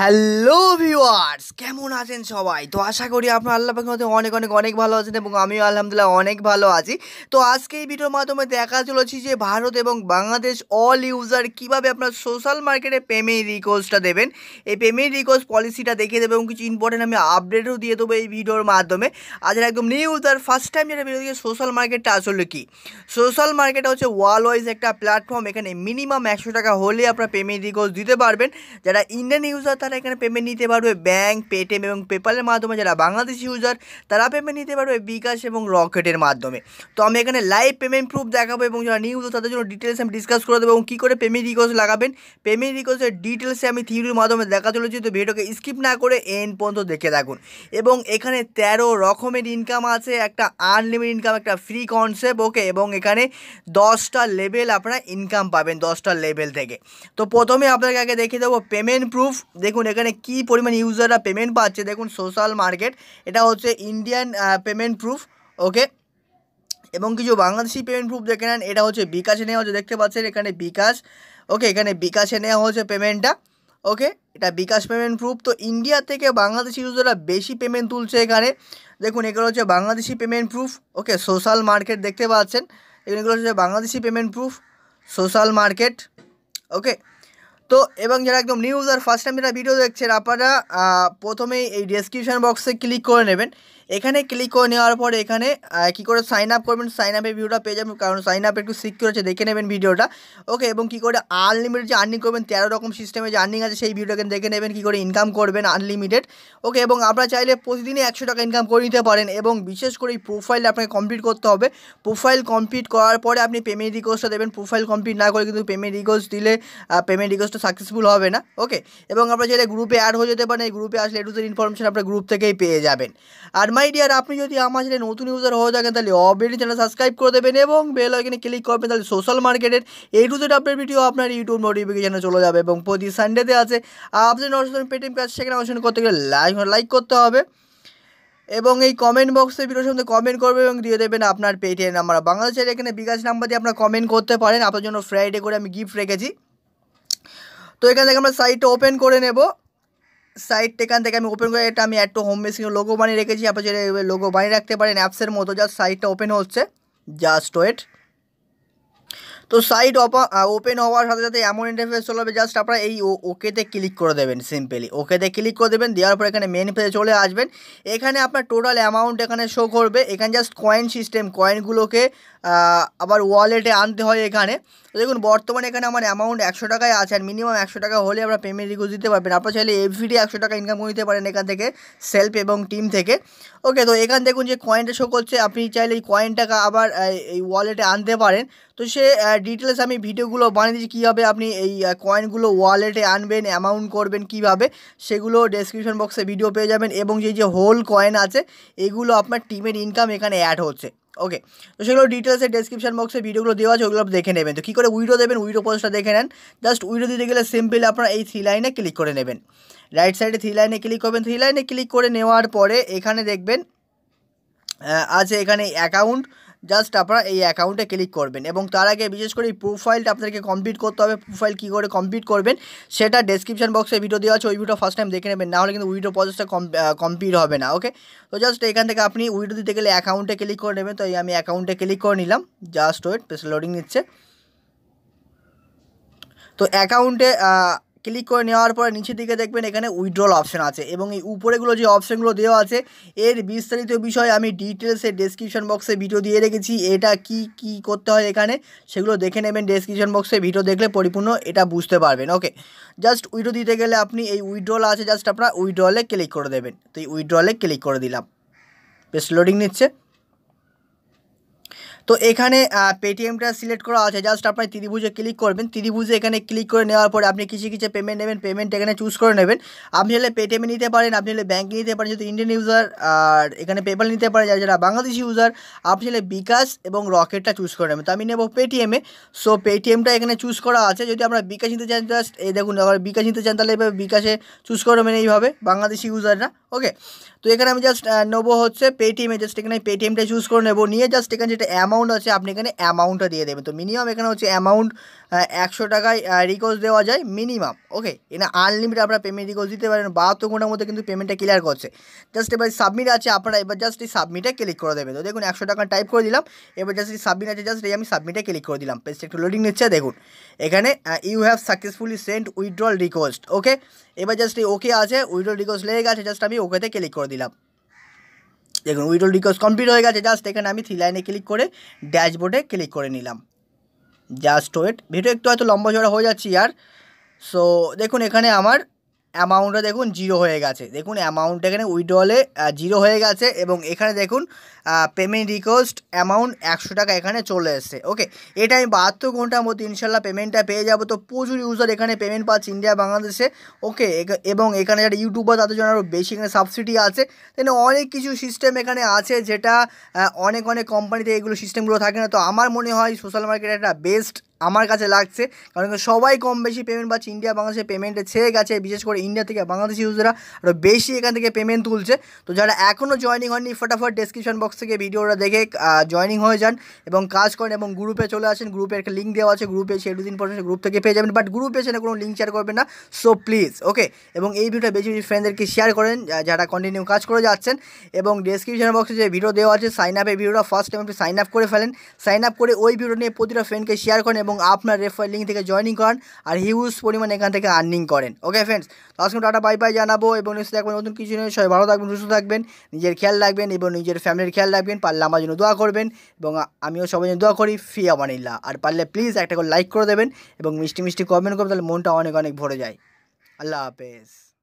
hello viewers কেমন আছেন সবাই তো আশা করি আপনার আল্লাহ মধ্যে অনেক অনেক অনেক ভালো আছেন এবং আমিও আলহামদুলিল্লাহ অনেক ভালো আছি তো আজকে এই ভিডিওর মাধ্যমে দেখা চলেছি যে ভারত এবং বাংলাদেশ অল ইউজার কিভাবে আপনার সোশ্যাল মার্কেটে পেমেন্ট রিকোয়েস্টটা দেবেন এই পেমেন্ট রিকোয়েস্ট পলিসিটা দেখিয়ে দেবে এবং কিছু ইম্পর্টেন্ট আমি আপডেটও দিয়ে দেবো এই ভিডিওর মাধ্যমে আজ একদম নিউ ইউজার ফার্স্ট টাইম যেটা ভিডিও দিয়ে সোশ্যাল মার্কেটটা আসলে কি সোশ্যাল মার্কেট হচ্ছে ওয়াল ওয়াইজ একটা প্ল্যাটফর্ম এখানে মিনিমাম একশো টাকা হলে আপনার পেমেন্ট রিকোয়েস্ট দিতে পারবেন যারা ইন্ডিয়ান ইউজার তারা এখানে পেমেন্ট নিতে পারবে ব্যাঙ্ক পেটিএম এবং পেপালের মাধ্যমে যারা বাংলাদেশি ইউজার তারা পেমেন্ট নিতে পারবে বিকাশ এবং রকেটের মাধ্যমে তো আমি এখানে লাইভ পেমেন্ট প্রুফ দেখাবো এবং যারা নিউজ তাদের জন্য ডিটেলস আমি ডিসকাস করে দেবো এবং কী করে পেমেন্ট রিকোয়েস্ট লাগাবেন পেমেন্ট রিকোয়েস্টের ডিটেলসে আমি থিওরির মাধ্যমে দেখা চলেছি তো ভিডিওকে স্কিপ না করে এন পর্যন্ত দেখে দেখুন এবং এখানে তেরো রকমের ইনকাম আছে একটা আনলিমিটেড ইনকাম একটা ফ্রি কনসেপ্ট ওকে এবং এখানে দশটা লেভেল আপনারা ইনকাম পাবেন দশটা লেভেল থেকে তো প্রথমে আপনাকে আগে দেখে দেবো পেমেন্ট প্রুফ দেখুন দেখুন এখানে কি পরিমাণ ইউজাররা পেমেন্ট পাচ্ছে দেখুন সোশ্যাল মার্কেট এটা হচ্ছে ইন্ডিয়ান পেমেন্ট প্রুফ ওকে এবং কিছু বাংলাদেশি পেমেন্ট প্রুফ দেখেন এটা হচ্ছে বিকাশ নেওয়া হচ্ছে দেখতে পাচ্ছেন এখানে বিকাশ ওকে এখানে বিকাশ নেওয়া হচ্ছে পেমেন্টটা ওকে এটা বিকাশ পেমেন্ট প্রুফ তো ইন্ডিয়া থেকে বাংলাদেশি ইউজাররা বেশি পেমেন্ট তুলছে এখানে দেখুন এখানে হচ্ছে Bangladeshi payment proof okay social market দেখতে পাচ্ছেন এইগুলো হচ্ছে Bangladeshi payment proof social market okay তো এবং যারা একদম নিউজ আর ফার্স্ট টাইম যারা ভিডিও দেখছেন আপনারা প্রথমেই এই ডিসক্রিপশান বক্সে ক্লিক করে নেবেন এখানে ক্লিক করে নেওয়ার পরে এখানে কি করে সাইন আপ করবেন সাইন আপে ভিডিওটা পেয়ে যাবেন কারণ সাইন আপ একটু সিকিউর আছে দেখে নেবেন ভিডিওটা ওকে এবং কি করে আনলিমিটেড যে আর্নিং করবেন তেরো রকম সিস্টেমে যে আর্নিং আছে সেই ভিডিওটাকে দেখে নেবেন কি করে ইনকাম করবেন আনলিমিটেড ওকে এবং আপনারা চাইলে প্রতিদিনই একশো টাকা ইনকাম করে নিতে পারেন এবং বিশেষ করে এই প্রোফাইল আপনাকে কমপ্লিট করতে হবে প্রোফাইল কমপ্লিট করার পরে আপনি পেমেন্ট রিকোয়েস্টটা দেবেন প্রোফাইল কমপ্লিট না করে কিন্তু পেমেন্ট রিকোয়েস্ট দিলে পেমেন্ট রিকোয়েস্টটা সাকসেসফুল হবে না ওকে এবং আপনারা চাইলে গ্রুপে অ্যাড হয়ে যেতে পারেন এই গ্রুপে আসলে এটু ইনফরমেশন আপনার গ্রুপ থেকেই পেয়ে যাবেন আর মাই ডিয়ার আপনি যদি আমার চ্যানেল নতুন ইউজার হয়ে থাকেন তাহলে অবশ্যই চ্যানেল সাবস্ক্রাইব করে দেবেন এবং বেল আইকনে ক্লিক করবেন তাহলে সোশ্যাল মার্কেটের এই টু জেড আপডেট ভিডিও আপনার ইউটিউব নোটিফিকেশানে চলে যাবে এবং প্রতি সানডেতে আছে আপনি নতুন পেটিএম কাজ সেখানে অনুসরণ করতে গেলে লাইক লাইক করতে হবে এবং এই কমেন্ট বক্সে ভিডিওর সঙ্গে কমেন্ট করবে এবং দিয়ে দেবেন আপনার পেটিএম নাম্বার বাংলাদেশের এখানে বিকাশ নাম্বার দিয়ে আপনার কমেন্ট করতে পারেন আপনার জন্য ফ্রাইডে করে আমি গিফট রেখেছি তো এখান থেকে আমরা সাইটটা ওপেন করে নেবো সাইডটা এখান থেকে আমি ওপেন করে এটা আমি একটু হোম মেশিনের লোগো বানিয়ে রেখেছি আপনার লোগো বানিয়ে রাখতে পারেন অ্যাপসের মতো জাস্ট সাইডটা ওপেন হচ্ছে জাস্ট ওয়েট তো সাইট ওপেন হওয়ার সাথে সাথে এমন ইন্টারফেস চলে যাবে জাস্ট আপনারা এই ওকেতে ক্লিক করে দেবেন সিম্পলি ওকেতে ক্লিক করে দেবেন দেওয়ার পর এখানে মেন পেজে চলে আসবেন এখানে আপনার টোটাল অ্যামাউন্ট এখানে শো করবে এখানে জাস্ট কয়েন সিস্টেম কয়েনগুলোকে আবার ওয়ালেটে আনতে হয় এখানে দেখুন বর্তমানে এখানে আমার অ্যামাউন্ট একশো টাকায় আছে আর মিনিমাম একশো টাকা হলে আমরা পেমেন্ট রিকোজ দিতে পারবেন আপনার চাইলে এভরিডে একশো টাকা ইনকাম করে পারেন এখান থেকে সেলফ এবং টিম থেকে ওকে তো এখান দেখুন যে কয়েনটা শো করছে আপনি চাইলে এই কয়েনটাকে আবার এই ওয়ালেটে আনতে পারেন তো সে ডিটেলস আমি ভিডিওগুলো বানিয়ে দিচ্ছি কীভাবে আপনি এই কয়েনগুলো ওয়ালেটে আনবেন অ্যামাউন্ট করবেন কিভাবে সেগুলো ডেসক্রিপশন বক্সে ভিডিও পেয়ে যাবেন এবং যে যে হোল কয়েন আছে এগুলো আপনার টিমের ইনকাম এখানে অ্যাড হচ্ছে ওকে তো সেগুলো ডিটেলসে ডেসক্রিপশন বক্সে ভিডিওগুলো দেওয়া আছে ওগুলো দেখে নেবেন তো কী করে উইডো দেবেন উইডো পোস্টটা দেখে নেন জাস্ট উইডো দিতে গেলে সিম্পল আপনারা এই থ্রি লাইনে ক্লিক করে নেবেন রাইট সাইডে থ্রি লাইনে ক্লিক করবেন থ্রি লাইনে ক্লিক করে নেওয়ার পরে এখানে দেখবেন আছে এখানে অ্যাকাউন্ট জাস্ট আপনারা এই অ্যাকাউন্টে ক্লিক করবেন এবং তার আগে বিশেষ করে এই প্রোফাইলটা আপনাদেরকে কমপ্লিট করতে হবে প্রোফাইল কী করে কমপ্লিট করবেন সেটা ডেসক্রিপশন বক্সে ভিডিও দেওয়া আছে ওই ভিডিও ফার্স্ট টাইম দেখে নেবেন নাহলে কিন্তু উইডো প্রসেসটা কমপ্লিট হবে না ওকে তো জাস্ট এখান থেকে আপনি উইডো দিতে গেলে অ্যাকাউন্টে ক্লিক করে নেবেন তো এই আমি অ্যাকাউন্টে ক্লিক করে নিলাম জাস্ট ওয়েট স্পেশাল লোডিং নিচ্ছে তো অ্যাকাউন্টে ক্লিক করে নেওয়ার পরে নিচের দিকে দেখবেন এখানে উইড্রল অপশান আছে এবং এই উপরেগুলো যে অপশানগুলো দেওয়া আছে এর বিস্তারিত বিষয় আমি ডিটেলসে ডেসক্রিপশন বক্সে ভিডিও দিয়ে রেখেছি এটা কি কি করতে হয় এখানে সেগুলো দেখে নেবেন ডেসক্রিপশন বক্সে ভিডিও দেখলে পরিপূর্ণ এটা বুঝতে পারবেন ওকে জাস্ট উইড্রো দিতে গেলে আপনি এই উইড্রল আছে জাস্ট আপনার উইড্রলে ক্লিক করে দেবেন তো এই উইড্রলে ক্লিক করে দিলাম বেশ লোডিং নিচ্ছে তো এখানে Paytm টা সিলেক্ট করা আছে জাস্ট আপনি ত্রিভুজে ক্লিক করবেন ত্রিভুজে এখানে ক্লিক করে নেওয়ার পরে আপনি কি কি কি পেমেন্ট নেবেন পেমেন্ট এখানে চুজ করে নেবেন আপনি হলে Paytm নিতে পারেন আপনি হলে Bank নিতে পারেন যদি ইন্ডিয়ান ইউজার আর এখানে PayPal নিতে পারে যারা বাংলাদেশী ইউজার আপনি হলে বিকাশ এবং রকেটটা চুজ করে নেবেন তো আমি নেব Paytm এ সো Paytm টা এখানে চুজ করা আছে যদি আমরা বিকাশ নিতে চান জাস্ট এই দেখুন আমরা বিকাশ নিতে চান তাহলে এভাবে বিকাশ এ চুজ করে মনে এই ভাবে বাংলাদেশী ইউজাররা ওকে তো এখানে আমি জাস্ট নব হচ্ছে Paytm এ জাস্ট এখানে Paytm টা চুজ করে নেব নিয়ে জাস্ট এখানে যেটা এম অ্যামাউন্ট আছে আপনি এখানে অ্যামাউন্টটা দিয়ে দেবেন তো মিনিমাম এখানে হচ্ছে অ্যামাউন্ট একশো টাকায় রিকোয়েস্ট দেওয়া যায় মিনিমাম ওকে এখানে আনলিমিটেড আপনারা পেমেন্ট রিকোয়েস্ট দিতে পারেন বাহাত্তর ঘন্টার মধ্যে কিন্তু পেমেন্টটা ক্লিয়ার করছে জাস্ট এবার সাবমিট আছে আপনারা এবার জাস্ট এই সাবমিটে ক্লিক করে দেবেন তো দেখুন একশো টাকা টাইপ করে দিলাম এবার জাস্ট এই সাবমিট আছে জাস্ট এই আমি সাবমিটে ক্লিক করে দিলাম পেজটা একটু লোডিং নিচ্ছে দেখুন এখানে you have successfully sent withdrawal request okay এবার জাস্ট এই ওকে আছে উইথড্রল রিকোয়েস্ট লেগে গেছে জাস্ট আমি ওকেতে ক্লিক করে দিলাম দেখুন উইডো রিকোয়েস্ট কমপ্লিট হয়ে গেছে জাস্ট এখানে আমি থ্রি লাইনে ক্লিক করে ড্যাশবোর্ডে ক্লিক করে নিলাম জাস্ট ওয়েট ভিডিও একটু হয়তো লম্বা ঝড়া হয়ে যাচ্ছি আর সো দেখুন এখানে আমার অ্যামাউন্টটা দেখুন জিরো হয়ে গেছে দেখুন অ্যামাউন্ট এখানে উইড্রলে জিরো হয়ে গেছে এবং এখানে দেখুন পেমেন্ট রিকোয়েস্ট অ্যামাউন্ট একশো টাকা এখানে চলে এসছে ওকে এটা আমি বাহাত্তর ঘন্টার মধ্যে ইনশাল্লাহ পেমেন্টটা পেয়ে যাবো তো প্রচুর ইউজার এখানে পেমেন্ট পাচ্ছে ইন্ডিয়া বাংলাদেশে ওকে এবং এখানে যারা ইউটিউবার তাদের জন্য আরও বেশি এখানে সাবসিডি আছে তাহলে অনেক কিছু সিস্টেম এখানে আছে যেটা অনেক অনেক কোম্পানিতে এগুলো সিস্টেমগুলো থাকে না তো আমার মনে হয় সোশ্যাল মার্কেট একটা বেস্ট আমার কাছে লাগছে কারণ সবাই কম বেশি পেমেন্ট পাচ্ছে ইন্ডিয়া বাংলাদেশে পেমেন্টে ছেয়ে গেছে বিশেষ করে ইন্ডিয়া থেকে বাংলাদেশ ইউজরা আরও বেশি এখান থেকে পেমেন্ট তুলছে তো যারা এখনও জয়নিং হয়নি ফটাফট ডেসক্রিপশন বক্স থেকে ভিডিওটা দেখে জয়নিং হয়ে যান এবং কাজ করেন এবং গ্রুপে চলে আসেন গ্রুপে একটা লিঙ্ক দেওয়া আছে গ্রুপে সে দুদিন পর গ্রুপ থেকে পেয়ে যাবেন বাট গ্রুপে সেটা কোনো লিঙ্ক শেয়ার করবেন না সো প্লিজ ওকে এবং এই ভিডিওটা বেশি বেশি ফ্রেন্ডদেরকে শেয়ার করেন যারা কন্টিনিউ কাজ করে যাচ্ছেন এবং ডেসক্রিপশন বক্সে যে ভিডিও দেওয়া আছে সাইন আপের ভিডিওটা ফার্স্ট টাইম আপনি সাইন আপ করে ফেলেন সাইন আপ করে ওই ভিডিও নিয়ে প্রতিটা ফ্রেন্ডকে শেয়ার করেন এবং এবং আপনার রেফার লিঙ্ক থেকে জয়নিং করান আর হিউজ পরিমাণ এখান থেকে আর্নিং করেন ওকে ফ্রেন্ডস তো আজকে টাটা বাই বাই জানাবো এবং নিশ্চয়ই দেখবেন নতুন কিছু নিয়ে সবাই ভালো থাকবেন সুস্থ থাকবেন নিজের খেয়াল রাখবেন এবং নিজের ফ্যামিলির খেয়াল রাখবেন পারলে আমার জন্য দোয়া করবেন এবং আমিও সবাই জন্য দোয়া করি ফি আমানিল্লা আর পারলে প্লিজ একটা করে লাইক করে দেবেন এবং মিষ্টি মিষ্টি কমেন্ট করবেন তাহলে মনটা অনেক অনেক ভরে যায় আল্লাহ হাফেজ